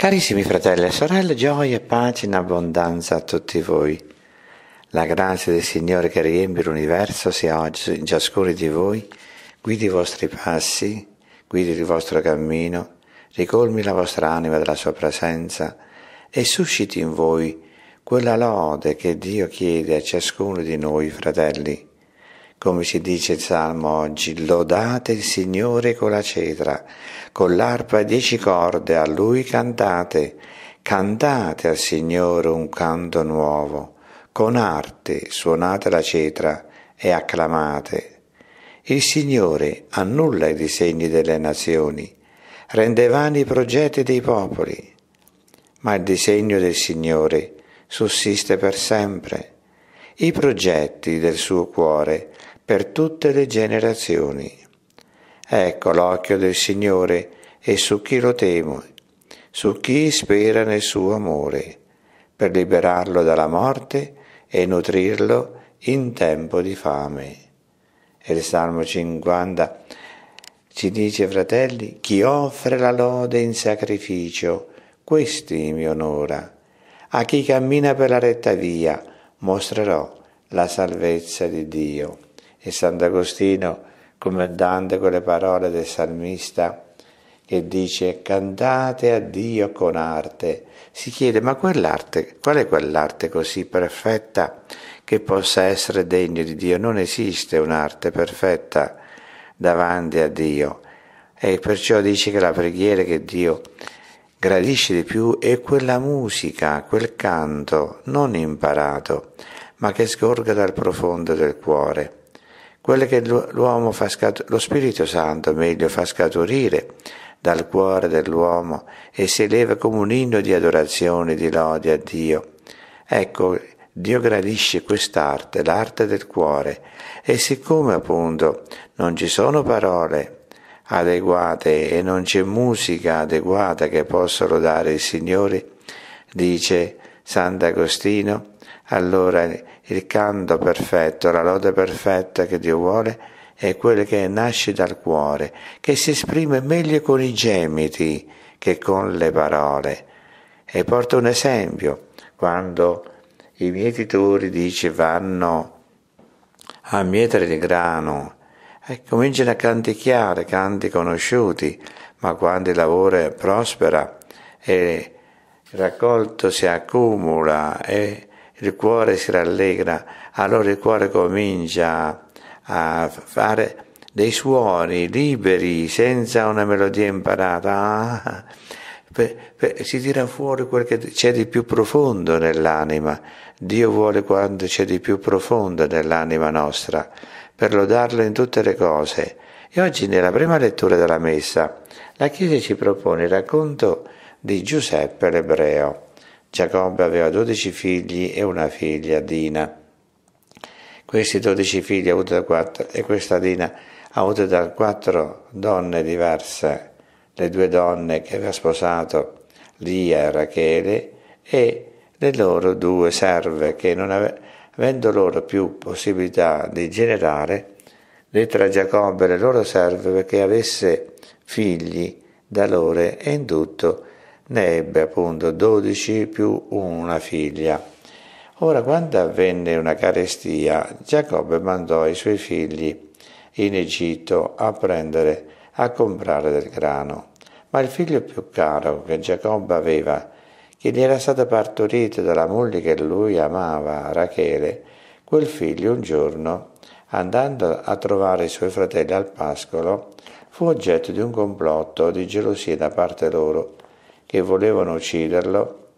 Carissimi fratelli e sorelle, gioia e pace in abbondanza a tutti voi. La grazia del Signore che riempie l'universo sia oggi in ciascuno di voi, guidi i vostri passi, guidi il vostro cammino, ricolmi la vostra anima della sua presenza e susciti in voi quella lode che Dio chiede a ciascuno di noi, fratelli come si dice il Salmo oggi, lodate il Signore con la cetra, con l'arpa a dieci corde, a Lui cantate, cantate al Signore un canto nuovo, con arte suonate la cetra e acclamate. Il Signore annulla i disegni delle nazioni, rende vani i progetti dei popoli, ma il disegno del Signore sussiste per sempre. I progetti del suo cuore per tutte le generazioni. Ecco l'occhio del Signore e su chi lo teme, su chi spera nel suo amore, per liberarlo dalla morte e nutrirlo in tempo di fame. E il Salmo 50 ci dice, fratelli, chi offre la lode in sacrificio, questi mi onora. A chi cammina per la retta via, mostrerò la salvezza di Dio. E Sant'Agostino, commentando con le parole del salmista, che dice cantate a Dio con arte, si chiede ma quell'arte, qual è quell'arte così perfetta che possa essere degna di Dio? Non esiste un'arte perfetta davanti a Dio e perciò dice che la preghiera che Dio gradisce di più è quella musica, quel canto non imparato, ma che sgorga dal profondo del cuore quelle che l'uomo fa scaturire, lo Spirito Santo meglio fa scaturire dal cuore dell'uomo e si eleva come un inno di adorazione, di lode a Dio. Ecco, Dio gradisce quest'arte, l'arte del cuore, e siccome appunto non ci sono parole adeguate e non c'è musica adeguata che possa lodare il Signore, dice Sant'Agostino, allora il canto perfetto, la lode perfetta che Dio vuole è quello che nasce dal cuore, che si esprime meglio con i gemiti che con le parole. E porto un esempio, quando i mietitori, dice, vanno a mietere il grano e cominciano a canticchiare canti conosciuti, ma quando il lavoro prospera e il raccolto si accumula e il cuore si rallegra, allora il cuore comincia a fare dei suoni liberi, senza una melodia imparata. Ah, per, per, si tira fuori quel che c'è di più profondo nell'anima. Dio vuole quanto c'è di più profondo nell'anima nostra, per lodarlo in tutte le cose. E oggi nella prima lettura della messa la Chiesa ci propone il racconto di Giuseppe l'ebreo. Giacobbe aveva dodici figli e una figlia, Dina. Questi dodici figli avuti da quattro e questa Dina avuta da quattro donne diverse, le due donne che aveva sposato Lia e Rachele e le loro due serve che non avendo loro più possibilità di generare, lettere a Giacobbe le loro serve perché avesse figli da loro e indutto ne ebbe appunto dodici più una figlia. Ora quando avvenne una carestia, Giacobbe mandò i suoi figli in Egitto a prendere, a comprare del grano. Ma il figlio più caro che Giacobbe aveva, che gli era stato partorito dalla moglie che lui amava, Rachele, quel figlio un giorno, andando a trovare i suoi fratelli al pascolo, fu oggetto di un complotto di gelosia da parte loro che volevano ucciderlo,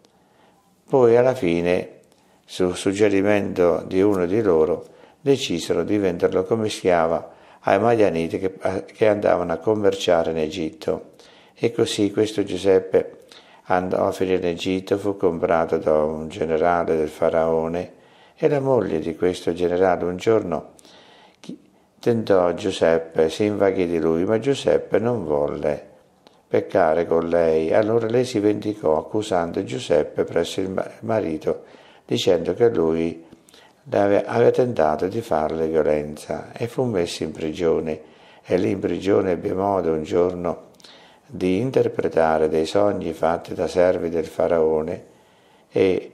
poi alla fine, su suggerimento di uno di loro, decisero di venderlo come schiava ai Maglianiti che, eh, che andavano a commerciare in Egitto. E così questo Giuseppe andò a finire in Egitto, fu comprato da un generale del faraone e la moglie di questo generale un giorno tentò Giuseppe, si invaghì di lui, ma Giuseppe non volle peccare con lei. Allora lei si vendicò accusando Giuseppe presso il marito, dicendo che lui aveva tentato di farle violenza e fu messo in prigione. E lì in prigione ebbe modo un giorno di interpretare dei sogni fatti da servi del faraone e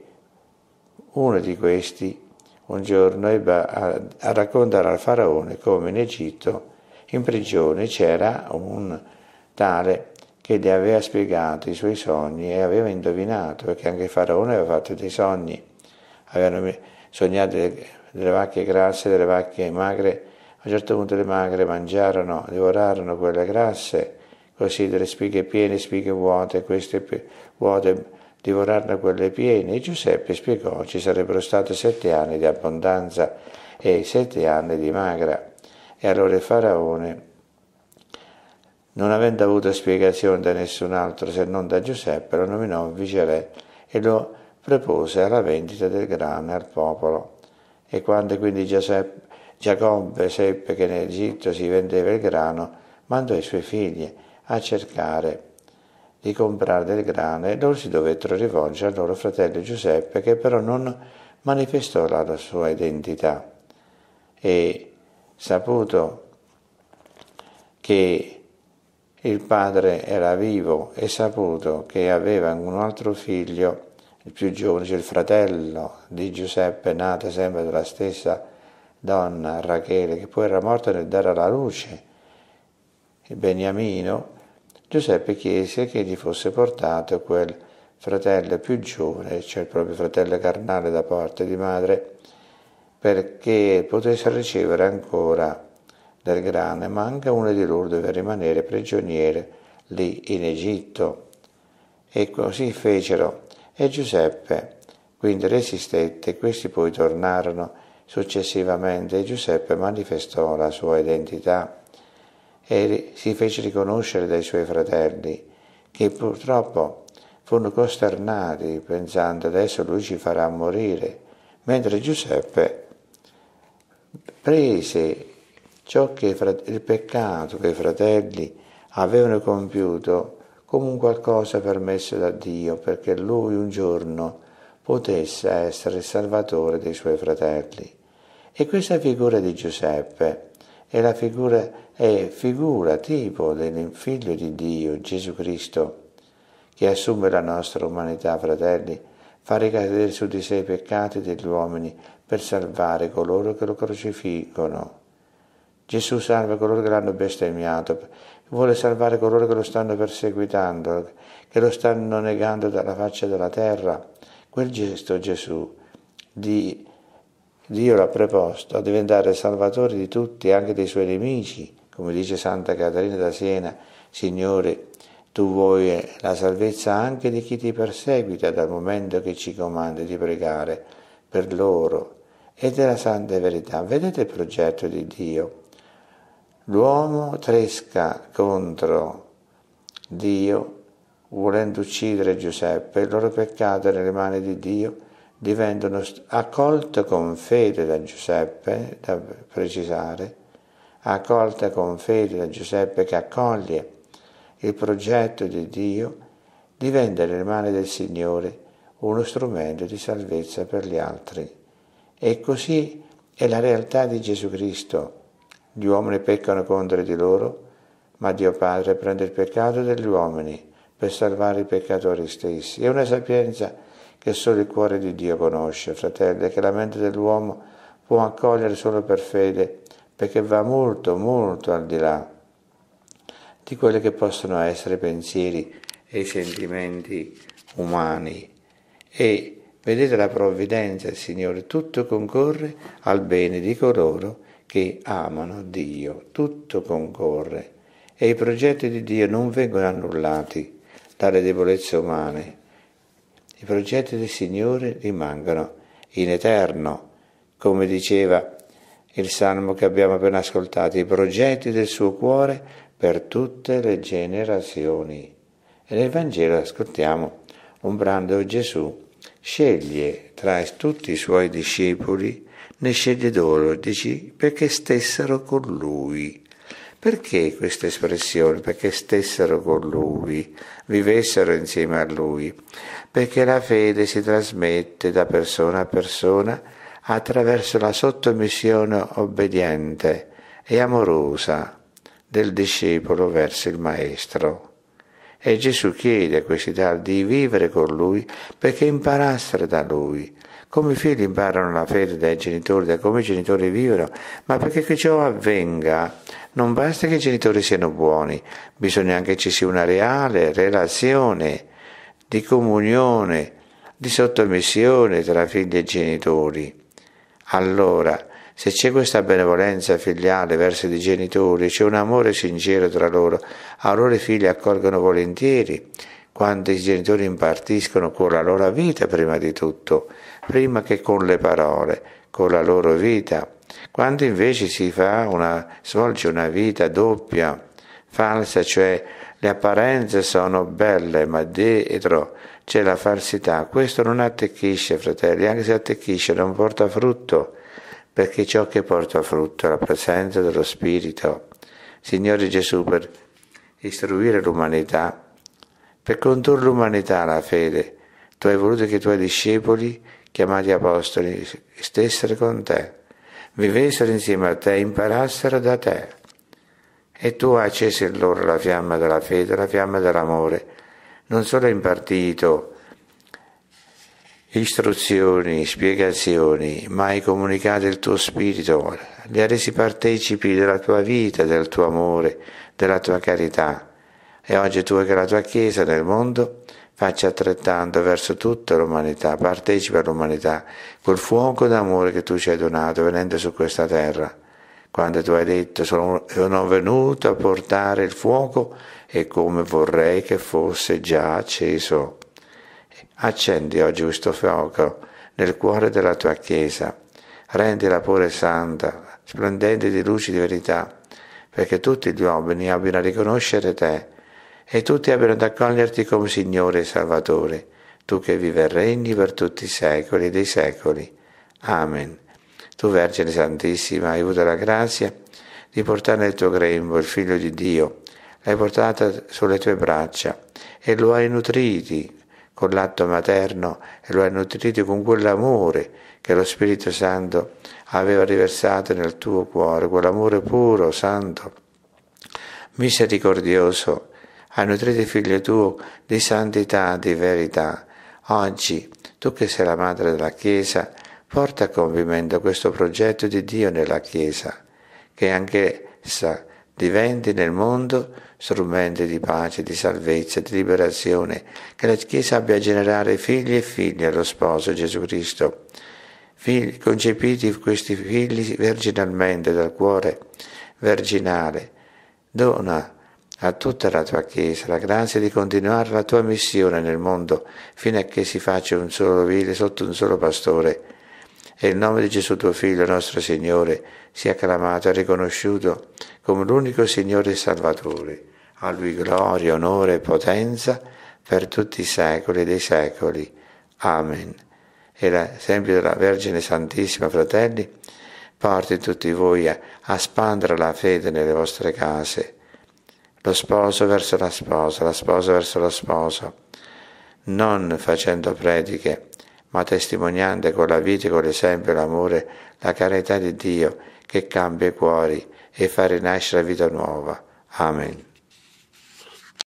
uno di questi un giorno ebbe a, a raccontare al faraone come in Egitto in prigione c'era un tale che gli aveva spiegato i suoi sogni e aveva indovinato, perché anche Faraone aveva fatto dei sogni, avevano sognato delle, delle vacche grasse, delle vacche magre, a un certo punto le magre mangiarono, divorarono quelle grasse, così delle spighe piene, spighe vuote, queste vuote divorarono quelle piene. E Giuseppe spiegò ci sarebbero stati sette anni di abbondanza e sette anni di magra. E allora il faraone non avendo avuto spiegazione da nessun altro se non da Giuseppe, lo nominò viceré e lo prepose alla vendita del grano al popolo. E quando quindi Giuseppe, Giacobbe seppe che in Egitto si vendeva il grano, mandò i suoi figli a cercare di comprare del grano e loro si dovettero rivolgere al loro fratello Giuseppe che però non manifestò la sua identità. E saputo che il padre era vivo e saputo che aveva un altro figlio, il più giovane, cioè il fratello di Giuseppe, nato sempre dalla stessa donna Rachele, che poi era morta nel dare alla luce Beniamino, Giuseppe chiese che gli fosse portato quel fratello più giovane, cioè il proprio fratello carnale da parte di madre, perché potesse ricevere ancora del grane, ma anche una di loro deve rimanere prigioniere lì in Egitto. E così fecero. E Giuseppe quindi resistette, questi poi tornarono successivamente e Giuseppe manifestò la sua identità e si fece riconoscere dai suoi fratelli, che purtroppo furono costernati pensando adesso lui ci farà morire, mentre Giuseppe prese ciò che il peccato che i fratelli avevano compiuto come un qualcosa permesso da Dio perché lui un giorno potesse essere il salvatore dei suoi fratelli. E questa figura di Giuseppe è la figura, è figura tipo del figlio di Dio, Gesù Cristo, che assume la nostra umanità, fratelli, fa ricadere su di sé i peccati degli uomini per salvare coloro che lo crocifiggono. Gesù salva coloro che l'hanno bestemmiato, vuole salvare coloro che lo stanno perseguitando, che lo stanno negando dalla faccia della terra. Quel gesto Gesù di Dio l'ha preposto a diventare salvatore di tutti, anche dei suoi nemici, come dice Santa Caterina da Siena, Signore, tu vuoi la salvezza anche di chi ti perseguita dal momento che ci comandi di pregare per loro. Ed è la santa verità. Vedete il progetto di Dio L'uomo tresca contro Dio, volendo uccidere Giuseppe, il loro peccato nelle mani di Dio diventano accolte con fede da Giuseppe, da precisare, accolte con fede da Giuseppe che accoglie il progetto di Dio, diventa nelle mani del Signore uno strumento di salvezza per gli altri. E così è la realtà di Gesù Cristo gli uomini peccano contro di loro, ma Dio Padre prende il peccato degli uomini per salvare i peccatori stessi. È una sapienza che solo il cuore di Dio conosce, fratelli, e che la mente dell'uomo può accogliere solo per fede, perché va molto, molto al di là di quelli che possono essere pensieri e sentimenti umani. E vedete la provvidenza, Signore, tutto concorre al bene di coloro che che amano Dio, tutto concorre e i progetti di Dio non vengono annullati dalle debolezze umane. I progetti del Signore rimangono in eterno, come diceva il salmo che abbiamo appena ascoltato, i progetti del suo cuore per tutte le generazioni. E nel Vangelo ascoltiamo un brano dove Gesù sceglie tra tutti i suoi discepoli ne sceglie d'oro, perché stessero con lui. Perché questa espressione? Perché stessero con lui, vivessero insieme a lui, perché la fede si trasmette da persona a persona attraverso la sottomissione obbediente e amorosa del discepolo verso il Maestro. E Gesù chiede a questi tal di vivere con lui perché imparassero da lui. Come i figli imparano la fede dai genitori, da come i genitori vivono, ma perché ciò avvenga non basta che i genitori siano buoni, bisogna anche che ci sia una reale relazione di comunione, di sottomissione tra figli e genitori. Allora se c'è questa benevolenza filiale verso i genitori, c'è un amore sincero tra loro, allora i figli accolgono volentieri quando i genitori impartiscono con la loro vita prima di tutto, prima che con le parole, con la loro vita. Quando invece si una, svolge una vita doppia, falsa, cioè le apparenze sono belle, ma dietro c'è la falsità, questo non attecchisce, fratelli, anche se attecchisce non porta frutto perché ciò che porta frutto è la presenza dello Spirito. Signore Gesù, per istruire l'umanità, per condurre l'umanità alla fede, tu hai voluto che i tuoi discepoli, chiamati apostoli, stessero con te, vivessero insieme a te, imparassero da te. E tu hai acceso in loro la fiamma della fede, la fiamma dell'amore, non solo impartito istruzioni, spiegazioni, ma hai comunicato il tuo spirito, li ha resi partecipi della tua vita, del tuo amore, della tua carità. E oggi tu che la tua Chiesa nel mondo faccia altrettanto verso tutta l'umanità, partecipa all'umanità col fuoco d'amore che tu ci hai donato venendo su questa terra. Quando tu hai detto sono venuto a portare il fuoco e come vorrei che fosse già acceso. Accendi, o oh giusto fuoco, nel cuore della tua Chiesa, rendila pure santa, splendente di luci di verità, perché tutti gli uomini abbiano a riconoscere te e tutti abbiano ad accoglierti come Signore e Salvatore, tu che vive e regni per tutti i secoli dei secoli. Amen. Tu Vergine Santissima, hai avuto la grazia di portare nel tuo grembo il Figlio di Dio, l'hai portata sulle tue braccia e lo hai nutriti con l'atto materno e lo hai nutrito con quell'amore che lo Spirito Santo aveva riversato nel tuo cuore, quell'amore puro, santo, misericordioso, Hai nutrito il figlio tuo di santità, di verità. Oggi, tu che sei la madre della Chiesa, porta a compimento questo progetto di Dio nella Chiesa, che anche essa diventi nel mondo strumento di pace, di salvezza, di liberazione, che la Chiesa abbia a generare figli e figli allo sposo Gesù Cristo, figli, concepiti questi figli virginalmente dal cuore virginale. Dona a tutta la tua Chiesa la grazia di continuare la tua missione nel mondo fino a che si faccia un solo vile sotto un solo pastore. E il nome di Gesù tuo Figlio, nostro Signore, sia acclamato e riconosciuto come l'unico Signore e Salvatore. A Lui gloria, onore e potenza per tutti i secoli dei secoli. Amen. E l'esempio della Vergine Santissima, fratelli, porti tutti voi a, a spandere la fede nelle vostre case. Lo sposo verso la sposa, la sposa verso lo sposo, non facendo prediche, ma testimoniando con la vita con l'esempio l'amore, la carità di Dio che cambia i cuori e fare nascere la vita nuova. Amen.